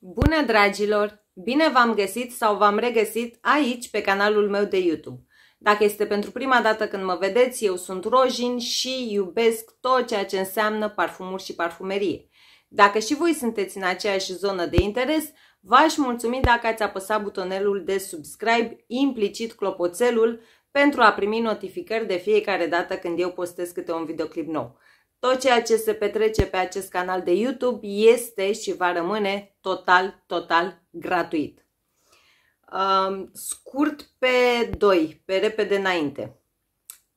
Bună dragilor! Bine v-am găsit sau v-am regăsit aici pe canalul meu de YouTube. Dacă este pentru prima dată când mă vedeți, eu sunt Rojin și iubesc tot ceea ce înseamnă parfumuri și parfumerie. Dacă și voi sunteți în aceeași zonă de interes, v-aș mulțumi dacă ați apăsat butonelul de subscribe, implicit clopoțelul, pentru a primi notificări de fiecare dată când eu postez câte un videoclip nou. Tot ceea ce se petrece pe acest canal de YouTube este și va rămâne total, total gratuit. Um, scurt pe 2, pe repede înainte.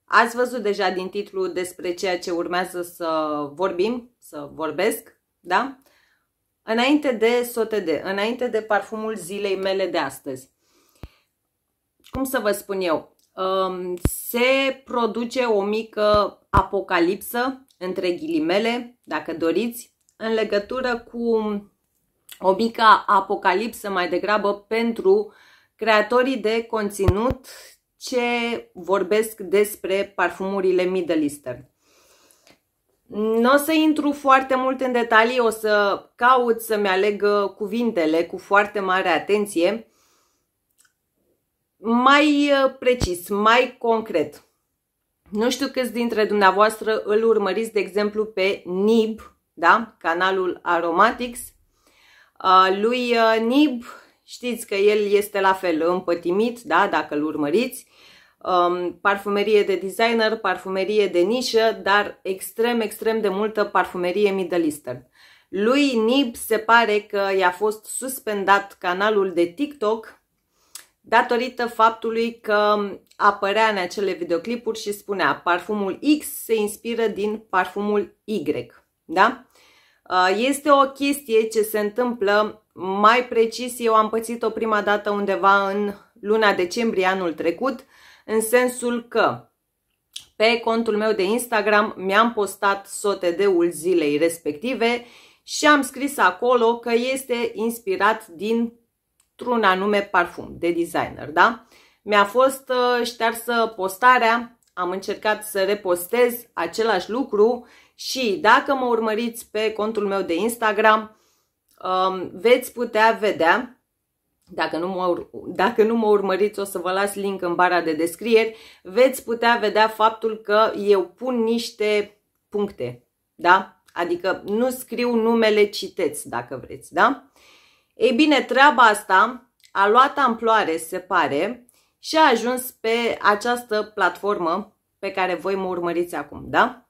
Ați văzut deja din titlu despre ceea ce urmează să vorbim, să vorbesc, da? Înainte de SOTD, înainte de parfumul zilei mele de astăzi. Cum să vă spun eu? se produce o mică apocalipsă, între ghilimele, dacă doriți, în legătură cu o mică apocalipsă mai degrabă pentru creatorii de conținut ce vorbesc despre parfumurile Middle Eastern. Nu o să intru foarte mult în detalii, o să caut să-mi aleg cuvintele cu foarte mare atenție, mai uh, precis, mai concret. Nu știu câți dintre dumneavoastră îl urmăriți, de exemplu, pe NIB, da? canalul Aromatics. Uh, lui uh, NIB știți că el este la fel împătimit, da? dacă îl urmăriți. Um, parfumerie de designer, parfumerie de nișă, dar extrem, extrem de multă parfumerie middle eastern. Lui Nib se pare că i-a fost suspendat canalul de TikTok datorită faptului că apărea în acele videoclipuri și spunea parfumul X se inspiră din parfumul Y. Da? Este o chestie ce se întâmplă mai precis, eu am pățit-o prima dată undeva în luna decembrie anul trecut, în sensul că pe contul meu de Instagram mi-am postat SOTD-ul zilei respective și am scris acolo că este inspirat din într-un anume parfum de designer, da? Mi-a fost uh, ștearsă postarea, am încercat să repostez același lucru și dacă mă urmăriți pe contul meu de Instagram, um, veți putea vedea dacă nu, mă, dacă nu mă urmăriți, o să vă las link în bara de descrieri, veți putea vedea faptul că eu pun niște puncte, da? Adică nu scriu numele, citeți dacă vreți, da? Ei bine, treaba asta a luat amploare, se pare, și a ajuns pe această platformă pe care voi mă urmăriți acum, da?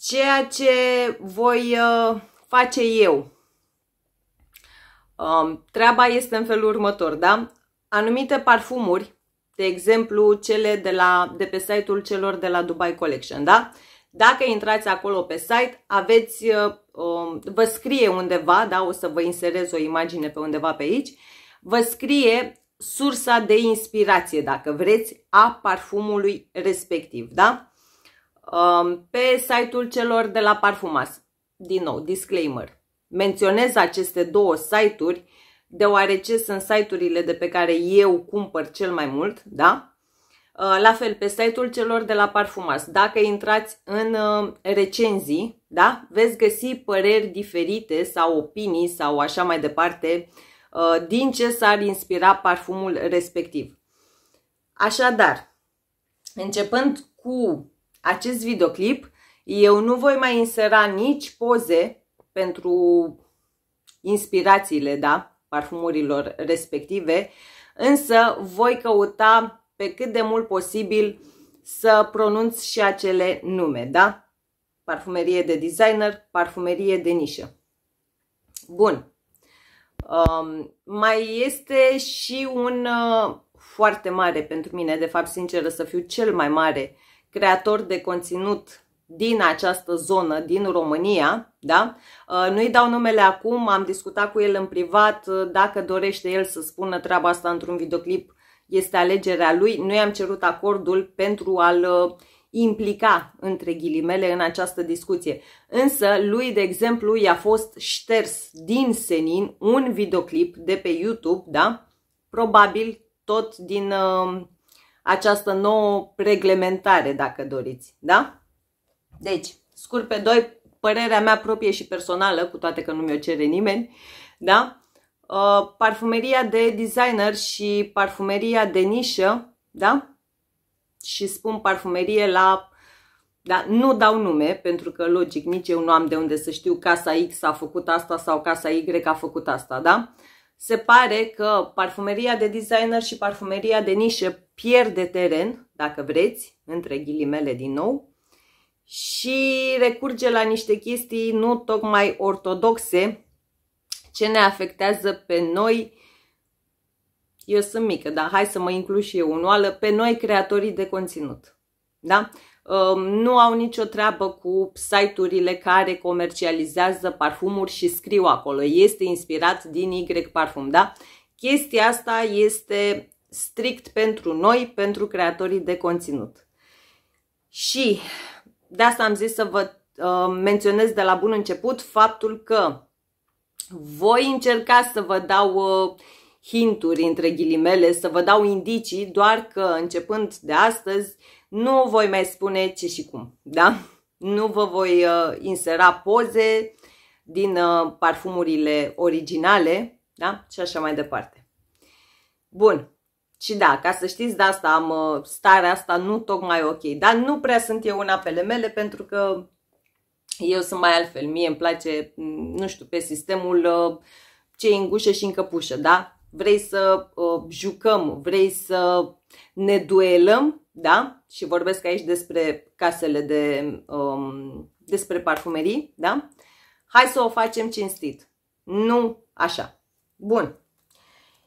Ceea ce voi ă, face eu. treaba este în felul următor, da? Anumite parfumuri, de exemplu cele de, la, de pe site-ul celor de la Dubai Collection, da? Dacă intrați acolo pe site, aveți ă, Um, vă scrie undeva, da, o să vă inserez o imagine pe undeva pe aici, vă scrie sursa de inspirație, dacă vreți, a parfumului respectiv, da? Um, pe site-ul celor de la Parfumas. Din nou, disclaimer. Menționez aceste două site-uri deoarece sunt site-urile de pe care eu cumpăr cel mai mult, da? Uh, la fel pe site-ul celor de la Parfumas. Dacă intrați în uh, recenzii, da, veți găsi păreri diferite sau opinii sau așa mai departe uh, din ce s-ar inspira parfumul respectiv. Așadar, începând cu acest videoclip, eu nu voi mai insera nici poze pentru inspirațiile, da, parfumurilor respective, însă voi căuta pe cât de mult posibil să pronunți și acele nume, da? Parfumerie de designer, parfumerie de nișă. Bun. Um, mai este și un uh, foarte mare pentru mine, de fapt, sinceră să fiu cel mai mare creator de conținut din această zonă, din România, da? Uh, nu-i dau numele acum, am discutat cu el în privat, uh, dacă dorește el să spună treaba asta într-un videoclip, este alegerea lui. Noi am cerut acordul pentru a-l uh, implica, între ghilimele, în această discuție. Însă, lui, de exemplu, i-a fost șters din senin un videoclip de pe YouTube, da? Probabil tot din uh, această nouă reglementare, dacă doriți, da? Deci, scurt pe doi, părerea mea proprie și personală, cu toate că nu mi-o cere nimeni, da? Uh, parfumeria de designer și parfumeria de nișă, da? Și spun parfumerie la... Da, nu dau nume, pentru că, logic, nici eu nu am de unde să știu casa X a făcut asta sau casa Y a făcut asta, da? Se pare că parfumeria de designer și parfumeria de nișă pierde teren, dacă vreți, între ghilimele din nou, și recurge la niște chestii nu tocmai ortodoxe, ce ne afectează pe noi, eu sunt mică, dar hai să mă includ și eu în oală, pe noi creatorii de conținut. Da? Um, nu au nicio treabă cu site-urile care comercializează parfumuri și scriu acolo. Este inspirat din Y parfum, da? Chestia asta este strict pentru noi, pentru creatorii de conținut. Și de asta am zis să vă uh, menționez de la bun început faptul că voi încerca să vă dau uh, hinturi, între ghilimele, să vă dau indicii, doar că începând de astăzi nu voi mai spune ce și cum, da? Nu vă voi uh, insera poze din uh, parfumurile originale, da? Și așa mai departe. Bun. Și da, ca să știți de asta, am starea asta nu tocmai ok, dar nu prea sunt eu în apele mele pentru că Eu sunt mai altfel, mie îmi place, mm, nu știu, pe sistemul uh, ce în gușă și în căpușă, da? Vrei să uh, jucăm, vrei să ne duelăm, da? Și vorbesc aici despre casele de, um, despre parfumerii, da? Hai să o facem cinstit. Nu așa. Bun.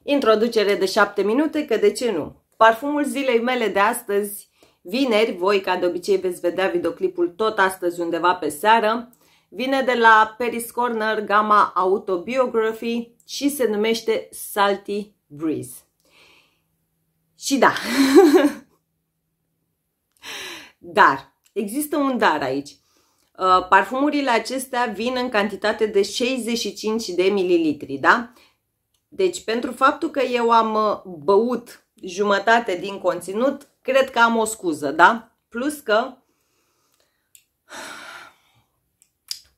Introducere de 7 minute, că de ce nu? Parfumul zilei mele de astăzi Vineri, voi ca de obicei veți vedea videoclipul tot astăzi undeva pe seară, vine de la Paris Corner gama Autobiography și se numește Salty Breeze. Și da, dar, există un dar aici. Uh, parfumurile acestea vin în cantitate de 65 de mililitri, da? Deci pentru faptul că eu am uh, băut jumătate din conținut, cred că am o scuză, da? Plus că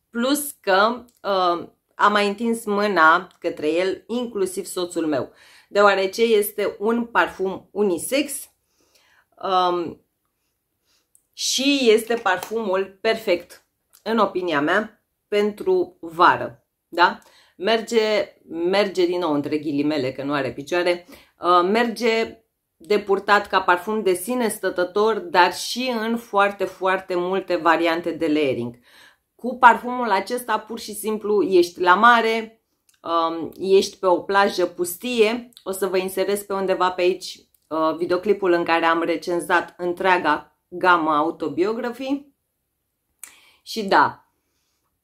plus că uh, am mai întins mâna către el, inclusiv soțul meu, deoarece este un parfum unisex uh, și este parfumul perfect, în opinia mea, pentru vară. Da? Merge, merge din nou între ghilimele, că nu are picioare, uh, merge de purtat ca parfum de sine stătător, dar și în foarte, foarte multe variante de layering. Cu parfumul acesta pur și simplu ești la mare, um, ești pe o plajă pustie, o să vă inserez pe undeva pe aici uh, videoclipul în care am recenzat întreaga gamă autobiografii. Și da,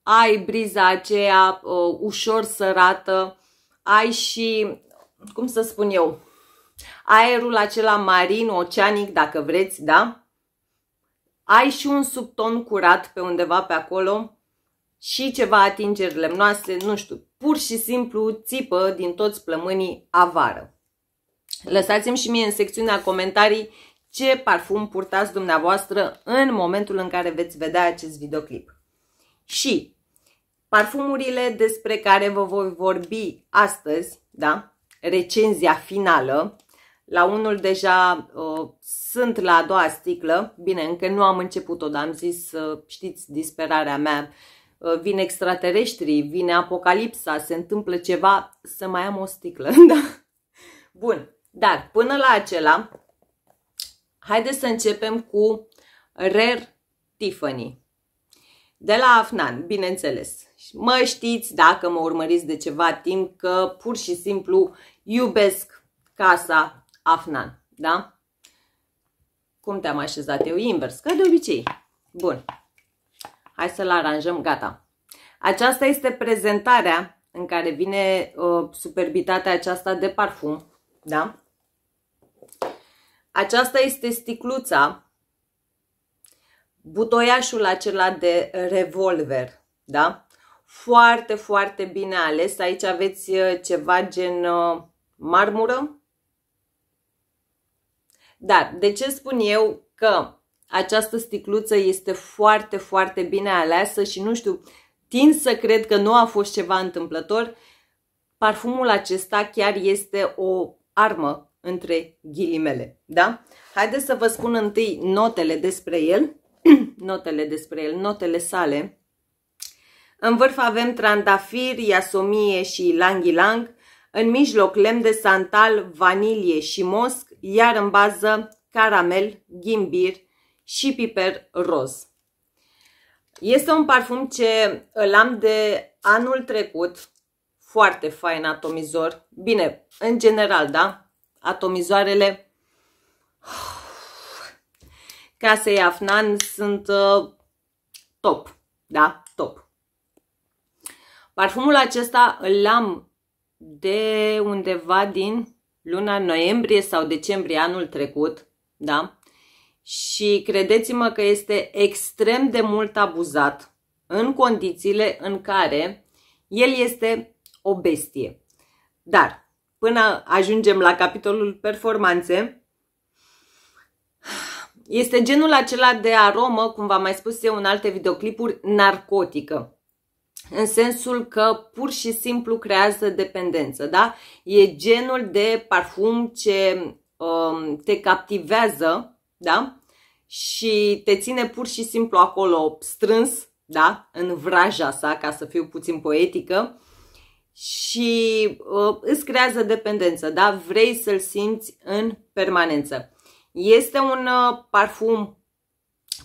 ai briza aceea uh, ușor sărată, ai și, cum să spun eu, aerul acela marin, oceanic, dacă vreți, da? Ai și un subton curat pe undeva pe acolo și ceva atingeri lemnoase, nu știu, pur și simplu țipă din toți plămânii avară. Lăsați-mi și mie în secțiunea comentarii ce parfum purtați dumneavoastră în momentul în care veți vedea acest videoclip. Și parfumurile despre care vă voi vorbi astăzi, da? recenzia finală, la unul deja uh, sunt la a doua sticlă, bine, încă nu am început-o, dar am zis, uh, știți, disperarea mea, uh, vin extraterestrii, vine apocalipsa, se întâmplă ceva, să mai am o sticlă. da. Bun, dar până la acela, haideți să începem cu Rare Tiffany de la Afnan, bineînțeles. Mă știți dacă mă urmăriți de ceva timp că pur și simplu iubesc casa afnan, da? Cum te-am așezat eu? Invers, ca de obicei. Bun. Hai să-l aranjăm, gata. Aceasta este prezentarea în care vine uh, superbitatea aceasta de parfum, da? Aceasta este sticluța, butoiașul acela de revolver, da? Foarte, foarte bine ales. Aici aveți eh, ceva gen eh, marmură, dar de ce spun eu că această sticluță este foarte, foarte bine aleasă și nu știu, tin să cred că nu a fost ceva întâmplător. Parfumul acesta chiar este o armă între ghilimele, da? Haideți să vă spun întâi notele despre el, notele despre el, notele sale. În vârf avem trandafir, iasomie și langilang. în mijloc lemn de santal, vanilie și mosc, iar în bază caramel, ghimbir și piper roz. Este un parfum ce îl am de anul trecut, foarte fain atomizor. Bine, în general, da? Atomizoarele casei Afnan sunt uh, top, da? Top. Parfumul acesta îl am de undeva din luna noiembrie sau decembrie anul trecut, da? Și credeți-mă că este extrem de mult abuzat în condițiile în care el este o bestie. Dar, până ajungem la capitolul performanțe, este genul acela de aromă, cum v-am mai spus eu în alte videoclipuri, narcotică în sensul că pur și simplu creează dependență, da? E genul de parfum ce um, te captivează, da? Și te ține pur și simplu acolo strâns, da? În vraja sa, ca să fiu puțin poetică, și uh, îți creează dependență, da? Vrei să-l simți în permanență. Este un uh, parfum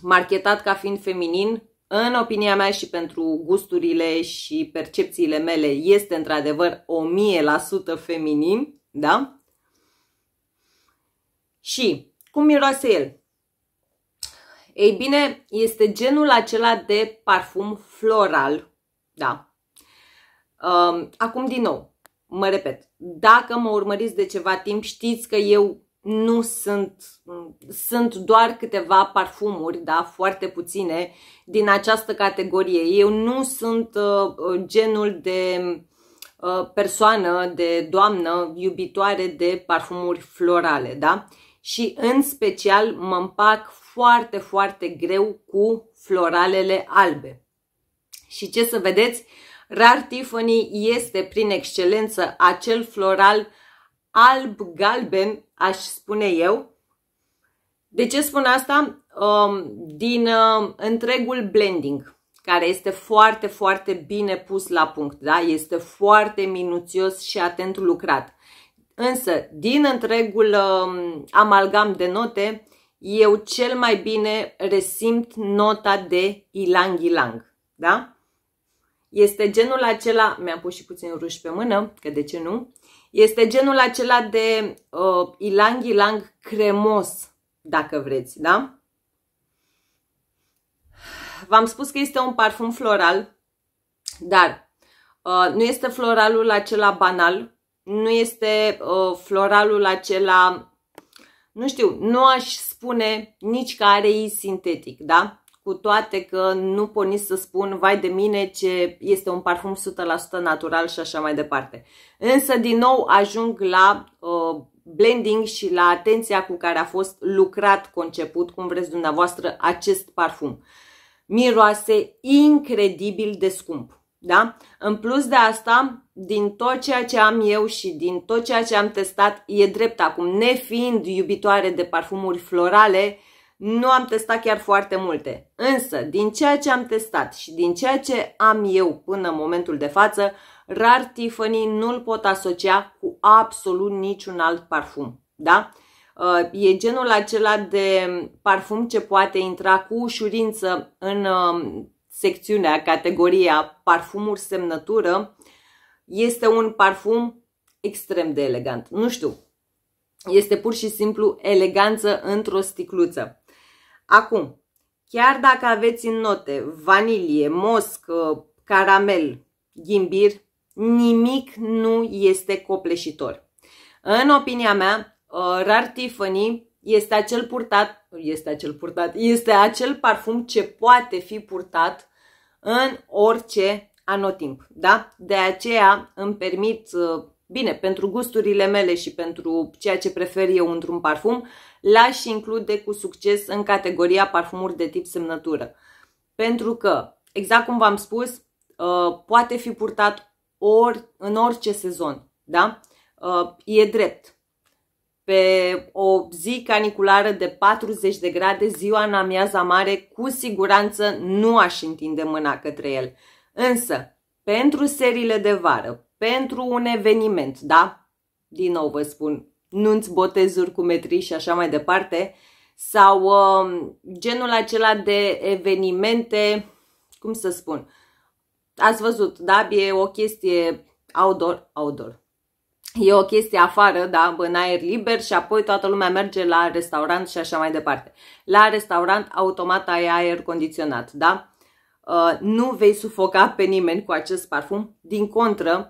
marketat ca fiind feminin, în opinia mea și pentru gusturile și percepțiile mele, este într-adevăr 1000% feminin, da? Și cum miroase el? Ei bine, este genul acela de parfum floral, da? Um, acum, din nou, mă repet, dacă mă urmăriți de ceva timp, știți că eu nu sunt, sunt doar câteva parfumuri, da, foarte puține din această categorie. Eu nu sunt uh, genul de uh, persoană, de doamnă iubitoare de parfumuri florale, da? Și în special mă împac foarte, foarte greu cu floralele albe. Și ce să vedeți, Rar Tiffany este prin excelență acel floral uh, alb-galben, aș spune eu. De ce spun asta? Um, din um, întregul blending, care este foarte, foarte bine pus la punct, da? este foarte minuțios și atent lucrat. Însă, din întregul um, amalgam de note, eu cel mai bine resimt nota de ilang ilang, da? Este genul acela, mi-am pus și puțin ruș pe mână, că de ce nu? Este genul acela de uh, ilang-ilang cremos, dacă vreți, da? V-am spus că este un parfum floral, dar uh, nu este floralul acela banal, nu este uh, floralul acela, nu știu, nu aș spune nici că are i sintetic, da? cu toate că nu porni să spun, vai de mine, ce este un parfum 100% natural și așa mai departe. Însă, din nou, ajung la uh, blending și la atenția cu care a fost lucrat, conceput, cum vreți dumneavoastră, acest parfum. Miroase incredibil de scump. Da? În plus de asta, din tot ceea ce am eu și din tot ceea ce am testat, e drept acum, nefiind iubitoare de parfumuri florale, uh, nu am testat chiar foarte multe, însă din ceea ce am testat și din ceea ce am eu până în momentul de față, rar Tiffany nu-l pot asocia cu absolut niciun alt parfum, da? Uh, e genul acela de parfum ce poate intra cu ușurință în um, secțiunea, categoria parfumuri semnătură. Este un parfum extrem de elegant. Nu știu, este pur și simplu eleganță într-o sticluță. Acum, chiar dacă aveți în note vanilie, mosc, uh, caramel, ghimbir, nimic nu este copleșitor. În opinia mea, uh, Rar Tiffany este acel purtat, este acel purtat, este acel parfum ce poate fi purtat în orice anotimp, da? De aceea îmi permit uh, Bine, pentru gusturile mele și pentru ceea ce prefer eu într-un parfum, l-aș include cu succes în categoria parfumuri de tip semnătură. Pentru că, exact cum v-am spus, ă, poate fi purtat ori, în orice sezon. Da? Ă, e drept. Pe o zi caniculară de 40 de grade, ziua în amiaza mare, cu siguranță nu aș întinde mâna către el. Însă, pentru serile de vară, pentru un eveniment, da? Din nou vă spun, nunți, botezuri cu metri și așa mai departe, sau uh, genul acela de evenimente, cum să spun, ați văzut, da, e o chestie outdoor, outdoor, e o chestie afară, da, în aer liber și apoi toată lumea merge la restaurant și așa mai departe. La restaurant automat ai aer condiționat, da? Uh, nu vei sufoca pe nimeni cu acest parfum, din contră,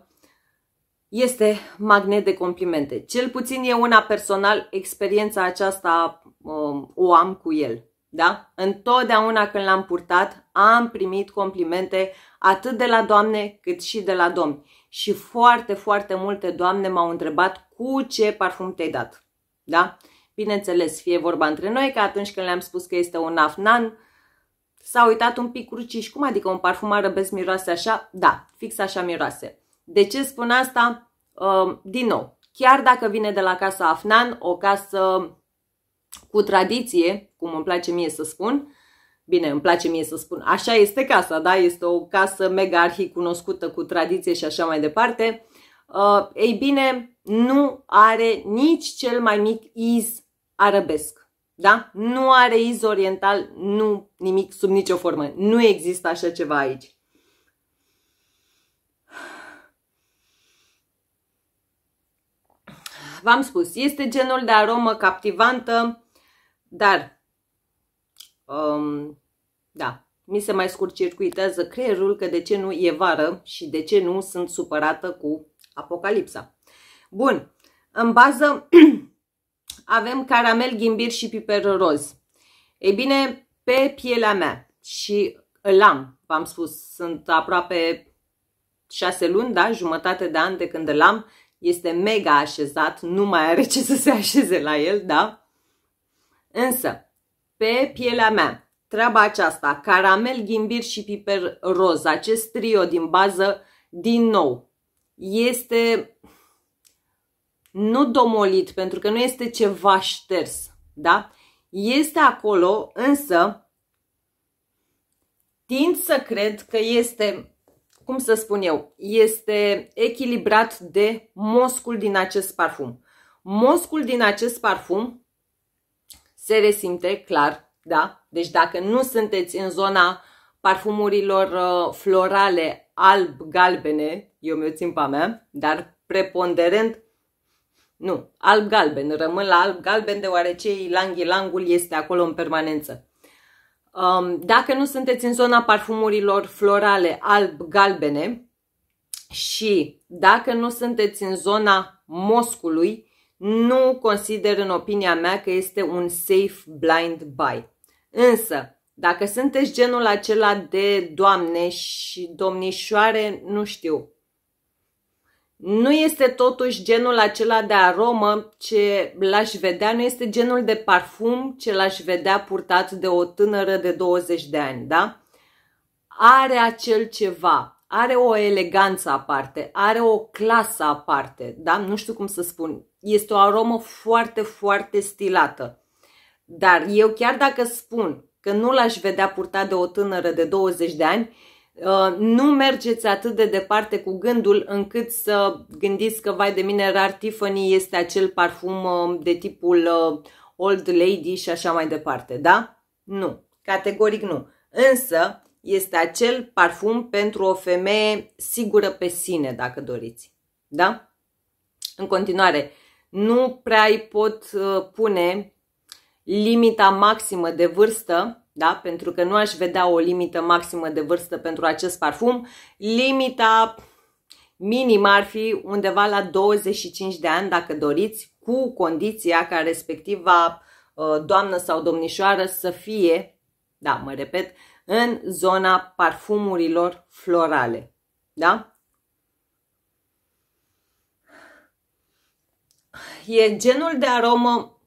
este magnet de complimente. Cel puțin e una personal, experiența aceasta um, o am cu el. Da? Întotdeauna când l-am purtat, am primit complimente atât de la doamne cât și de la domni. Și foarte, foarte multe doamne m-au întrebat cu ce parfum te-ai dat. Da? Bineînțeles, fie vorba între noi că atunci când le-am spus că este un afnan, s-a uitat un pic cruciș. Cum adică un parfum arăbesc miroase așa? Da, fix așa miroase. De ce spun asta? Um, din nou, chiar dacă vine de la casa Afnan, o casă cu tradiție, cum îmi place mie să spun, bine, îmi place mie să spun, așa este casa, da? Este o casă mega arhi cunoscută cu tradiție și așa mai departe. Uh, ei bine, nu are nici cel mai mic iz arabesc. Da? Nu are iz oriental, nu nimic sub nicio formă. Nu există așa ceva aici. V-am spus, este genul de aromă captivantă, dar, um, da, mi se mai scurcircuitează creierul că de ce nu e vară și de ce nu sunt supărată cu apocalipsa. Bun, în bază avem caramel, ghimbir și piper roz. Ei bine, pe pielea mea și îl am, v-am spus, sunt aproape șase luni, da, jumătate de an de când îl am, este mega așezat, nu mai are ce să se așeze la el, da? Însă, pe pielea mea, treaba aceasta, caramel, ghimbir și piper roz, acest trio din bază, din nou, este nu domolit, pentru că nu este ceva șters, da? Este acolo, însă tind să cred că este cum să spun eu, este echilibrat de moscul din acest parfum. Moscul din acest parfum se resimte clar, da? Deci dacă nu sunteți în zona parfumurilor uh, florale alb-galbene, eu mi-o țin pe mea, dar preponderent nu, alb-galben, rămân la alb-galben deoarece ilang-ilangul este acolo în permanență. Um, dacă nu sunteți în zona parfumurilor florale alb-galbene și dacă nu sunteți în zona moscului, nu consider în opinia mea că este un safe blind buy. Însă, dacă sunteți genul acela de doamne și domnișoare, nu știu, nu este totuși genul acela de aromă ce l-aș vedea, nu este genul de parfum ce l-aș vedea purtat de o tânără de 20 de ani, da? Are acel ceva, are o eleganță aparte, are o clasă aparte, da? Nu știu cum să spun. Este o aromă foarte, foarte stilată. Dar eu chiar dacă spun că nu l-aș vedea purtat de o tânără de 20 de ani, Uh, nu mergeți atât de departe cu gândul încât să gândiți că, vai de mine, rar Tiffany este acel parfum uh, de tipul uh, old lady și așa mai departe, da? Nu, categoric nu. Însă, este acel parfum pentru o femeie sigură pe sine, dacă doriți, da? În continuare, nu prea îi pot pune limita maximă de vârstă da? pentru că nu aș vedea o limită maximă de vârstă pentru acest parfum. Limita minimă ar fi undeva la 25 de ani, dacă doriți, cu condiția ca respectiva uh, doamnă sau domnișoară să fie, da, mă repet, în zona parfumurilor florale. Da? E genul de aromă,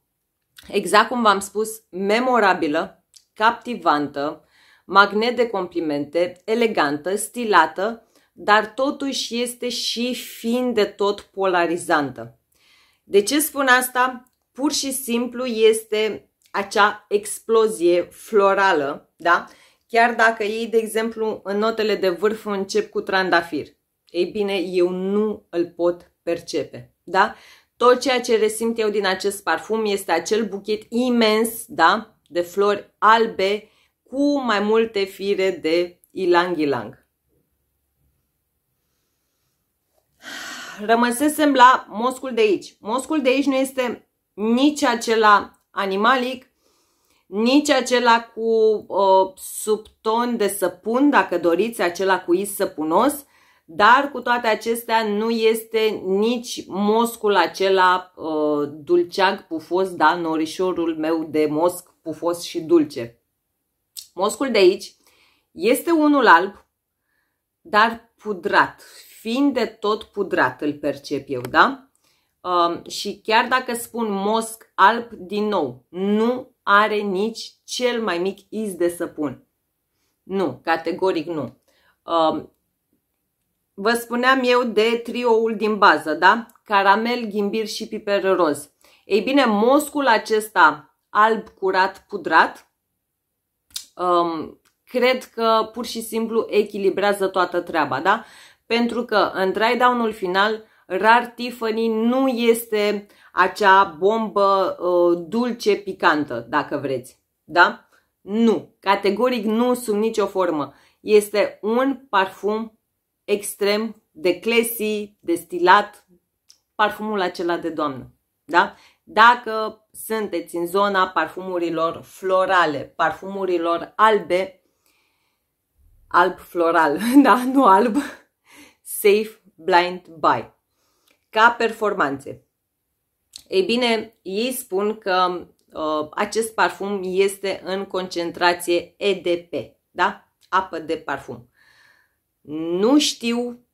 exact cum v-am spus, memorabilă, captivantă, magnet de complimente, elegantă, stilată, dar totuși este și fiind de tot polarizantă. De ce spun asta? Pur și simplu este acea explozie florală, da? Chiar dacă ei, de exemplu, în notele de vârf încep cu trandafir. Ei bine, eu nu îl pot percepe, da? Tot ceea ce resimt eu din acest parfum este acel buchet imens, da? de flori albe cu mai multe fire de ilang-ilang. Rămăsesem la moscul de aici. Moscul de aici nu este nici acela animalic, nici acela cu uh, subton de săpun, dacă doriți, acela cu is săpunos, dar cu toate acestea nu este nici moscul acela uh, dulceag pufos, da, norișorul meu de mosc pufos și dulce. Moscul de aici este unul alb, dar pudrat, fiind de tot pudrat, îl percep eu, da? Um, și chiar dacă spun mosc alb, din nou, nu are nici cel mai mic iz de săpun. Nu, categoric nu. Um, vă spuneam eu de trioul din bază, da? Caramel, ghimbir și piper roz. Ei bine, moscul acesta alb, curat, pudrat. Um, cred că pur și simplu echilibrează toată treaba, da? Pentru că în dry down-ul final, rar Tiffany nu este acea bombă uh, dulce picantă, dacă vreți, da? Nu, categoric nu sub nicio formă. Este un parfum extrem de classy, de stilat, parfumul acela de doamnă, da? Dacă sunteți în zona parfumurilor florale, parfumurilor albe, alb floral, da, nu alb, safe blind buy, ca performanțe. Ei bine, ei spun că uh, acest parfum este în concentrație EDP, da? Apă de parfum. Nu știu,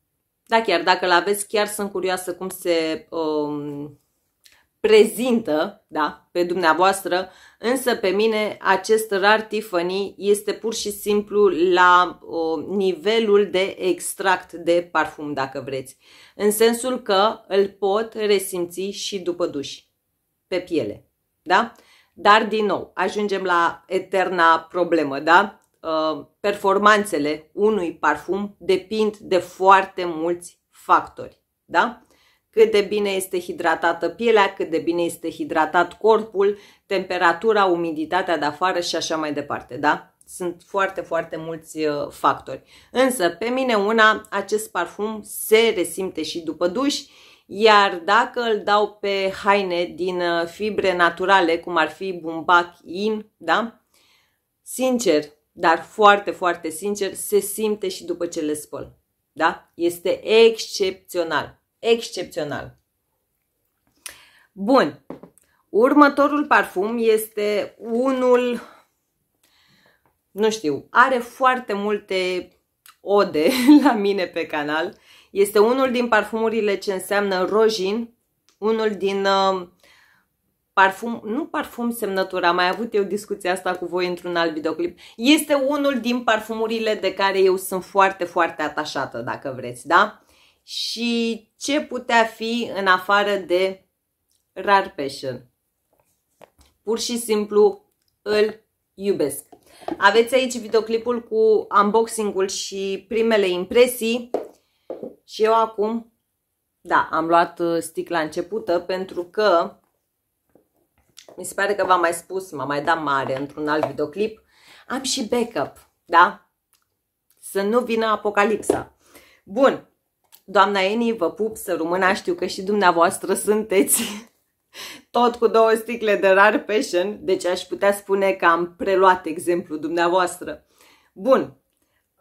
da chiar, dacă l aveți, chiar sunt curioasă cum se uh, prezintă, da, pe dumneavoastră, însă pe mine acest rar Tiffany este pur și simplu la o, nivelul de extract de parfum, dacă vreți, în sensul că îl pot resimți și după duș, pe piele, da? Dar, din nou, ajungem la eterna problemă, da? Uh, performanțele unui parfum depind de foarte mulți factori, da? cât de bine este hidratată pielea, cât de bine este hidratat corpul, temperatura, umiditatea de afară și așa mai departe, da? Sunt foarte, foarte mulți uh, factori. Însă, pe mine una, acest parfum se resimte și după duș, iar dacă îl dau pe haine din uh, fibre naturale, cum ar fi bumbac in, da? Sincer, dar foarte, foarte sincer, se simte și după ce le spăl. Da? Este excepțional excepțional. Bun. Următorul parfum este unul, nu știu, are foarte multe ode la mine pe canal. Este unul din parfumurile ce înseamnă rojin, unul din uh, parfum, nu parfum semnătura, am mai avut eu discuția asta cu voi într-un alt videoclip, este unul din parfumurile de care eu sunt foarte, foarte atașată, dacă vreți, da? și ce putea fi în afară de rar passion. Pur și simplu îl iubesc. Aveți aici videoclipul cu unboxing-ul și primele impresii și eu acum, da, am luat uh, sticla începută pentru că mi se pare că v-am mai spus, m-am mai dat mare într-un alt videoclip, am și backup, da? Să nu vină apocalipsa. Bun, Doamna Eni, vă pup, să rămână, știu că și dumneavoastră sunteți tot cu două sticle de rar passion, deci aș putea spune că am preluat exemplul dumneavoastră. Bun,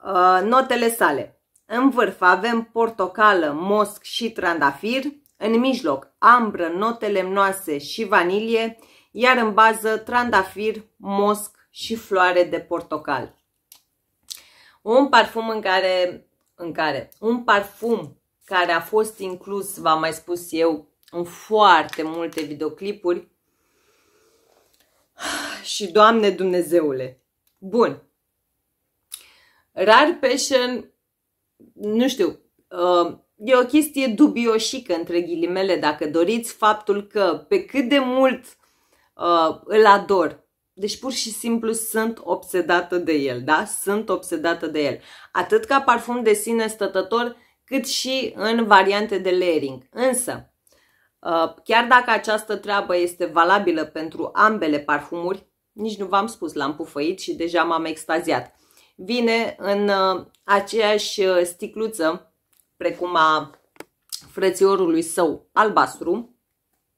uh, notele sale. În vârf avem portocală, mosc și trandafir, în mijloc ambră, note lemnoase și vanilie, iar în bază trandafir, mosc și floare de portocal. Un parfum în care în care un parfum care a fost inclus, v-am mai spus eu, în foarte multe videoclipuri și Doamne Dumnezeule. Bun. Rar Passion, nu știu, uh, e o chestie dubioșică între ghilimele dacă doriți faptul că pe cât de mult uh, îl ador, deci pur și simplu sunt obsedată de el, da? Sunt obsedată de el. Atât ca parfum de sine stătător, cât și în variante de layering. Însă, uh, chiar dacă această treabă este valabilă pentru ambele parfumuri, nici nu v-am spus, l-am pufăit și deja m-am extaziat. Vine în uh, aceeași uh, sticluță, precum a frățiorului său albastru,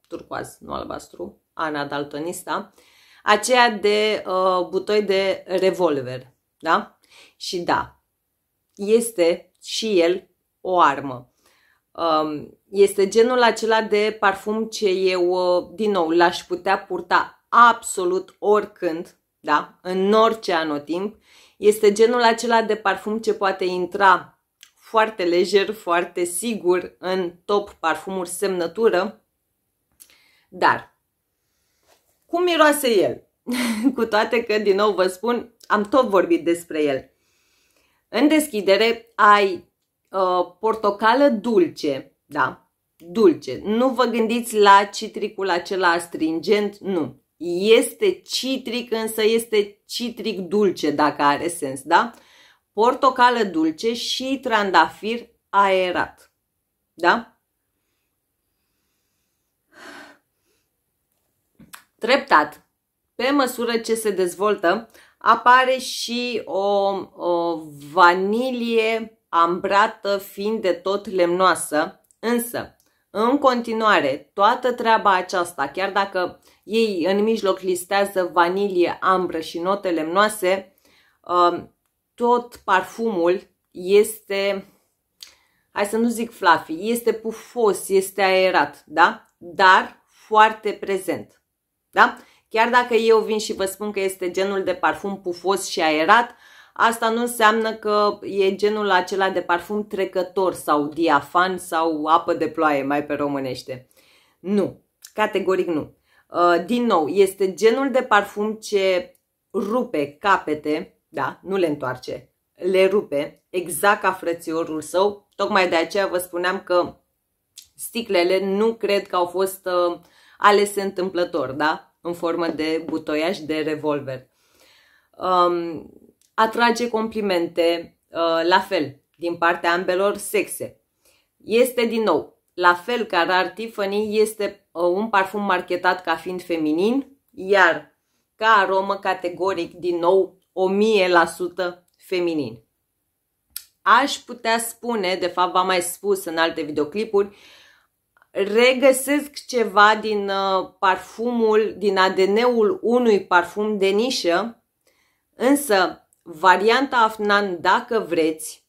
turcoaz, nu albastru, Ana Daltonista, aceea de uh, butoi de revolver. Da? Și da, este și el o armă. Um, este genul acela de parfum ce eu, uh, din nou, l-aș putea purta absolut oricând, da? în orice anotimp. Este genul acela de parfum ce poate intra foarte lejer, foarte sigur în top parfumuri semnătură, dar cum miroase el? Cu toate că, din nou vă spun, am tot vorbit despre el. În deschidere ai uh, portocală dulce, da, dulce. Nu vă gândiți la citricul acela astringent, nu. Este citric, însă este citric dulce, dacă are sens, da? Portocală dulce și trandafir aerat, da? Treptat, pe măsură ce se dezvoltă, apare și o, o vanilie ambrată fiind de tot lemnoasă, însă, în continuare, toată treaba aceasta, chiar dacă ei în mijloc listează vanilie, ambră și note lemnoase, um, tot parfumul este, hai să nu zic fluffy, este pufos, este aerat, da? Dar foarte prezent. Da? Chiar dacă eu vin și vă spun că este genul de parfum pufos și aerat, asta nu înseamnă că e genul acela de parfum trecător sau diafan sau apă de ploaie, mai pe românește. Nu, categoric nu. Uh, din nou, este genul de parfum ce rupe capete, da, nu le întoarce, le rupe, exact ca frățiorul său. Tocmai de aceea vă spuneam că sticlele nu cred că au fost uh, alese întâmplător, da? În formă de butoiaș, de revolver. Um, atrage complimente uh, la fel din partea ambelor sexe. Este din nou, la fel ca Rar Tiffany, este uh, un parfum marketat ca fiind feminin, iar ca aromă categoric din nou 1000% feminin. Aș putea spune, de fapt v-am mai spus în alte videoclipuri, regăsesc ceva din uh, parfumul, din ADN-ul unui parfum de nișă, însă varianta Afnan, dacă vreți,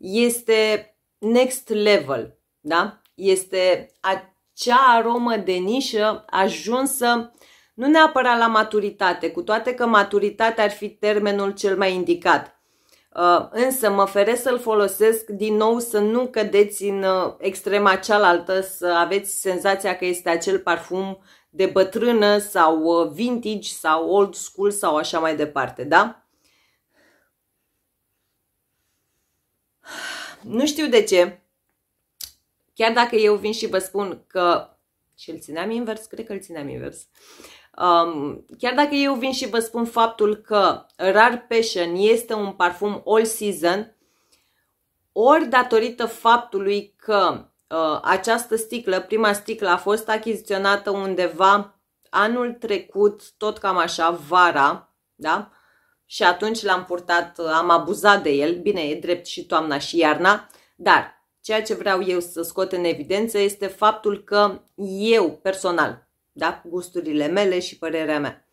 este next level, da? Este acea aromă de nișă ajunsă nu neapărat la maturitate, cu toate că maturitatea ar fi termenul cel mai indicat, Uh, însă mă feresc să-l folosesc din nou să nu cădeți în uh, extrema cealaltă, să aveți senzația că este acel parfum de bătrână sau uh, vintage sau old school sau așa mai departe, da? Nu știu de ce, chiar dacă eu vin și vă spun că și îl țineam invers, cred că îl țineam invers. Um, chiar dacă eu vin și vă spun faptul că Rar Passion este un parfum all season, ori datorită faptului că uh, această sticlă, prima sticlă a fost achiziționată undeva anul trecut, tot cam așa, vara, da? Și atunci l-am purtat, uh, am abuzat de el, bine, e drept și toamna și iarna, dar ceea ce vreau eu să scot în evidență este faptul că eu personal da? gusturile mele și părerea mea.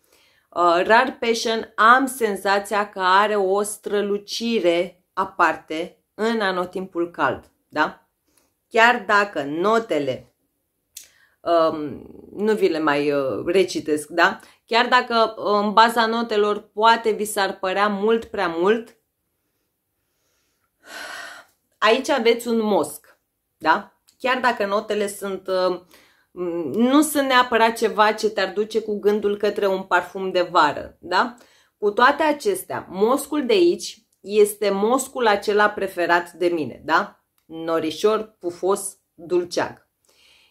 Uh, Rar Passion am senzația că are o strălucire aparte în anotimpul cald. Da? Chiar dacă notele um, nu vi le mai uh, recitesc, da? Chiar dacă uh, în baza notelor poate vi s-ar părea mult prea mult, aici aveți un mosc, da? Chiar dacă notele sunt uh, nu sunt neapărat ceva ce te-ar duce cu gândul către un parfum de vară, da? Cu toate acestea, moscul de aici este moscul acela preferat de mine, da? Norișor, pufos, dulceag.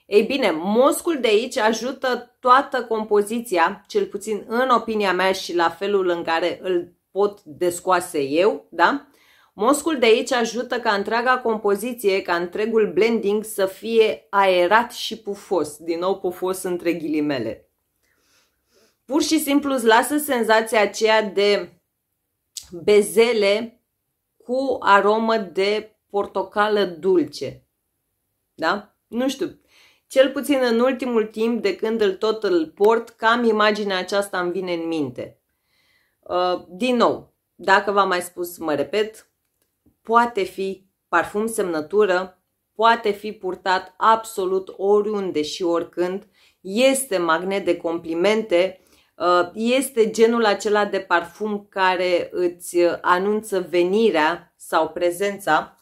Ei bine, moscul de aici ajută toată compoziția, cel puțin în opinia mea și la felul în care îl pot descoase eu, da? Moscul de aici ajută ca întreaga compoziție, ca întregul blending să fie aerat și pufos, din nou pufos între ghilimele. Pur și simplu îți lasă senzația aceea de bezele cu aromă de portocală dulce. Da? Nu știu, cel puțin în ultimul timp, de când îl tot îl port, cam imaginea aceasta îmi vine în minte. Uh, din nou, dacă v-am mai spus, mă repet, poate fi parfum semnătură, poate fi purtat absolut oriunde și oricând, este magnet de complimente, uh, este genul acela de parfum care îți uh, anunță venirea sau prezența.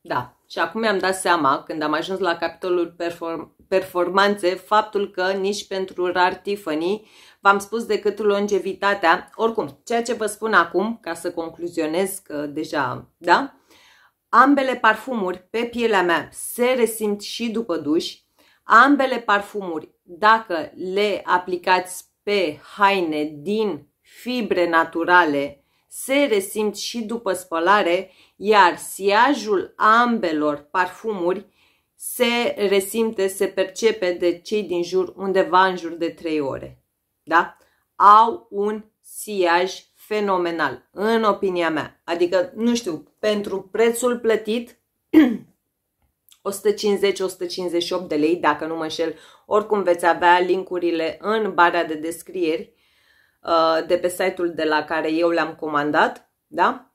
Da, și acum mi-am dat seama, când am ajuns la capitolul perform- performanțe, faptul că nici pentru Rar Tiffany v-am spus decât longevitatea. Oricum, ceea ce vă spun acum, ca să concluzionez că deja, da? Ambele parfumuri pe pielea mea se resimt și după duș. Ambele parfumuri, dacă le aplicați pe haine din fibre naturale, se resimt și după spălare, iar siajul ambelor parfumuri se resimte, se percepe de cei din jur undeva în jur de 3 ore da? au un siaj fenomenal, în opinia mea. Adică, nu știu, pentru prețul plătit, 150-158 de lei, dacă nu mă înșel, oricum veți avea linkurile în bara de descrieri uh, de pe site-ul de la care eu le-am comandat, da?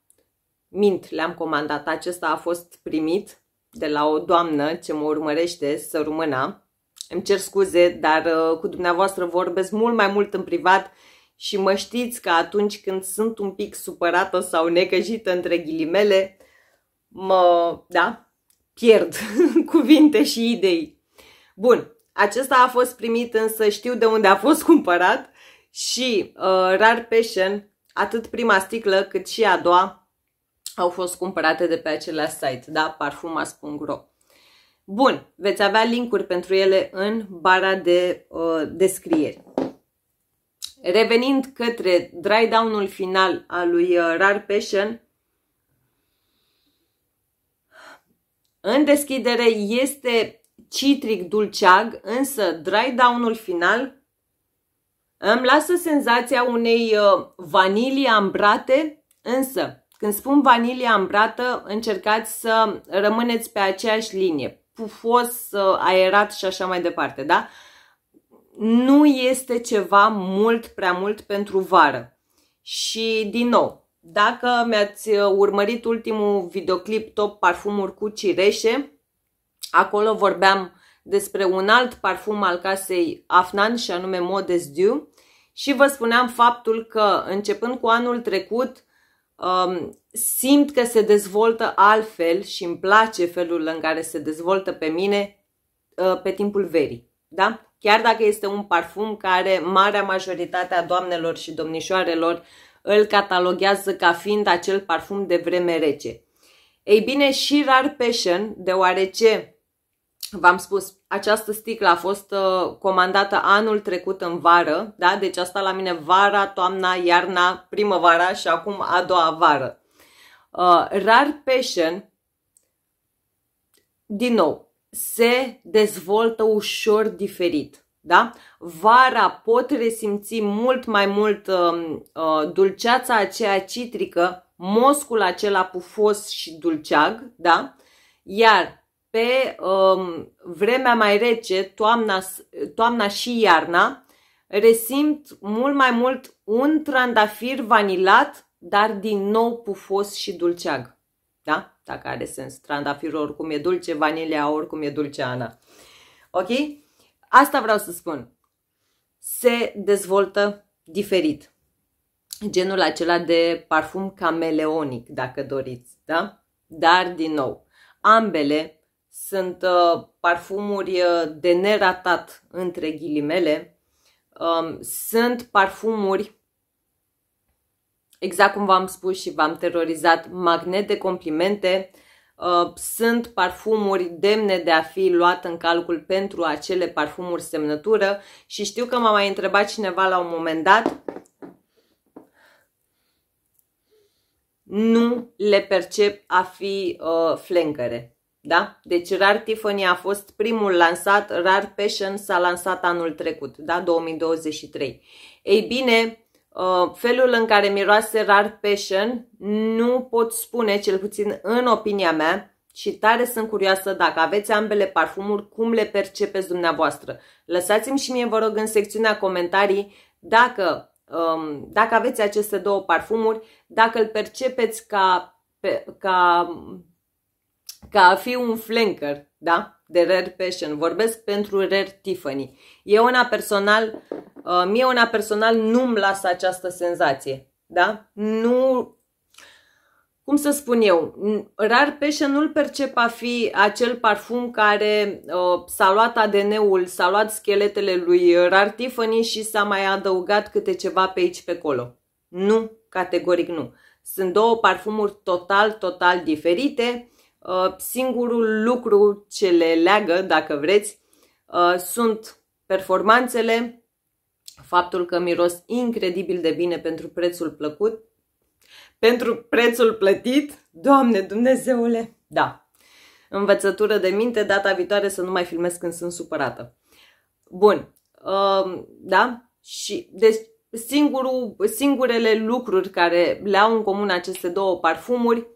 Mint, le-am comandat. Acesta a fost primit de la o doamnă ce mă urmărește, să rumâna, îmi cer scuze, dar uh, cu dumneavoastră vorbesc mult mai mult în privat și mă știți că atunci când sunt un pic supărată sau necăjită între ghilimele, mă, da, pierd cuvinte și idei. Bun, acesta a fost primit, însă știu de unde a fost cumpărat și uh, Rar Passion, atât prima sticlă cât și a doua, au fost cumpărate de pe același site, da, parfuma.ro. Bun, veți avea linkuri pentru ele în bara de uh, descrieri. Revenind către dry down-ul final al lui uh, Rar Passion, în deschidere este citric dulceag, însă dry down-ul final îmi lasă senzația unei uh, vanilii ambrate, însă când spun vanilie ambrată, încercați să rămâneți pe aceeași linie pufos, uh, aerat și așa mai departe, da? Nu este ceva mult prea mult pentru vară. Și din nou, dacă mi-ați uh, urmărit ultimul videoclip top parfumuri cu cireșe, acolo vorbeam despre un alt parfum al casei Afnan și anume Modest Dew și vă spuneam faptul că începând cu anul trecut um, simt că se dezvoltă altfel și îmi place felul în care se dezvoltă pe mine uh, pe timpul verii. Da? Chiar dacă este un parfum care marea majoritate a doamnelor și domnișoarelor îl cataloghează ca fiind acel parfum de vreme rece. Ei bine, și Rar Passion, deoarece V-am spus, această sticlă a fost uh, comandată anul trecut în vară, da? deci asta la mine vara, toamna, iarna, primăvara și acum a doua vară uh, rar passion, din nou, se dezvoltă ușor diferit. Da? Vara pot resimți mult mai mult uh, uh, dulceața aceea citrică, moscul acela pufos și dulceag, da? iar pe um, vremea mai rece, toamna, toamna și iarna, resimt mult mai mult un trandafir vanilat dar din nou pufos și dulceag. Da? Dacă are sens. Trandafirul oricum e dulce, vanilia oricum e dulceana. Ok? Asta vreau să spun. Se dezvoltă diferit. Genul acela de parfum cameleonic, dacă doriți. Da? Dar, din nou, ambele sunt uh, parfumuri uh, de neratat între ghilimele, um, sunt parfumuri exact cum v-am spus și v-am terorizat, magnet de complimente, uh, sunt parfumuri demne de a fi luat în calcul pentru acele parfumuri semnătură și știu că m-a mai întrebat cineva la un moment dat nu le percep a fi uh, flencăre. Da? Deci Rar Tiffany a fost primul lansat, Rar Passion s-a lansat anul trecut, da? 2023. Ei bine, Uh, felul în care miroase rar passion nu pot spune, cel puțin în opinia mea, și tare sunt curioasă dacă aveți ambele parfumuri, cum le percepeți dumneavoastră. Lăsați-mi și mie, vă rog, în secțiunea comentarii dacă, um, dacă aveți aceste două parfumuri, dacă îl percepeți ca, pe, ca, ca a fi un flanker, da? de Rare Passion, vorbesc pentru Rare Tiffany. Eu una personal, uh, mie una personal nu-mi lasă această senzație, da? Nu, cum să spun eu, Rare Passion nu-l percep a fi acel parfum care uh, s-a luat ADN-ul, s-a luat scheletele lui Rare Tiffany și s-a mai adăugat câte ceva pe aici pe acolo. Nu, categoric nu. Sunt două parfumuri total, total diferite Uh, singurul lucru ce le leagă, dacă vreți, uh, sunt performanțele, faptul că miros incredibil de bine pentru prețul plăcut, pentru prețul plătit, Doamne Dumnezeule, da, învățătură de minte, data viitoare să nu mai filmez când sunt supărată. Bun, uh, da, și deci singurul, singurele lucruri care le au în comun aceste două parfumuri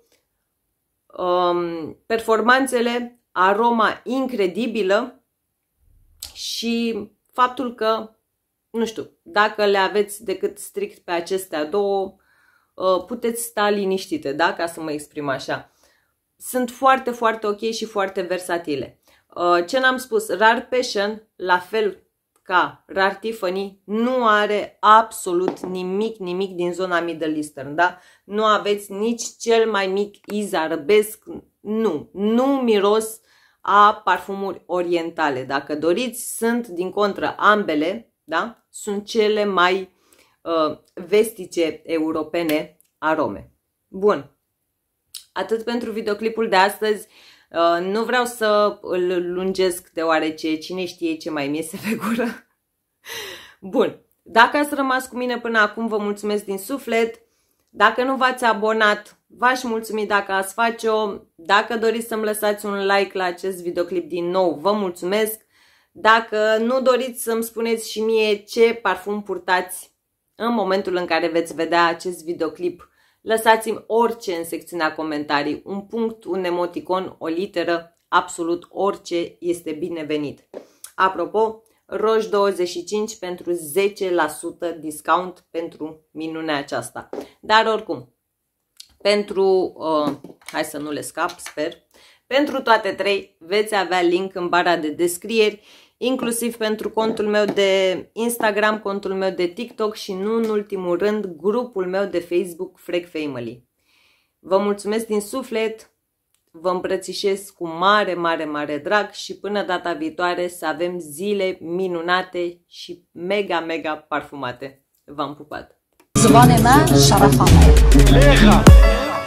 Um, performanțele, aroma incredibilă și faptul că, nu știu, dacă le aveți decât strict pe acestea două, uh, puteți sta liniștite, da? Ca să mă exprim așa. Sunt foarte, foarte ok și foarte versatile. Uh, ce n-am spus, Rar Passion, la fel ca Rar Tiffany nu are absolut nimic, nimic din zona Middle Eastern, da? Nu aveți nici cel mai mic arabesc, nu, nu miros a parfumuri orientale. Dacă doriți, sunt din contră ambele, da? Sunt cele mai uh, vestice europene arome. Bun, atât pentru videoclipul de astăzi. Uh, nu vreau să îl lungesc deoarece cine știe ce mai mi se pe gură. Bun, dacă ați rămas cu mine până acum, vă mulțumesc din suflet. Dacă nu v-ați abonat, v-aș mulțumi dacă ați face-o. Dacă doriți să-mi lăsați un like la acest videoclip din nou, vă mulțumesc. Dacă nu doriți să-mi spuneți și mie ce parfum purtați în momentul în care veți vedea acest videoclip Lăsați-mi orice în secțiunea comentarii, un punct, un emoticon, o literă, absolut orice este binevenit. Apropo, roș 25 pentru 10% discount pentru minunea aceasta. Dar oricum, pentru, uh, hai să nu le scap, sper, pentru toate trei veți avea link în bara de descrieri inclusiv pentru contul meu de Instagram, contul meu de TikTok și nu în ultimul rând grupul meu de Facebook Freak Family. Vă mulțumesc din suflet, vă îmbrățișez cu mare, mare, mare drag și până data viitoare să avem zile minunate și mega, mega parfumate. V-am pupat! Zvone mea, șarafa mea!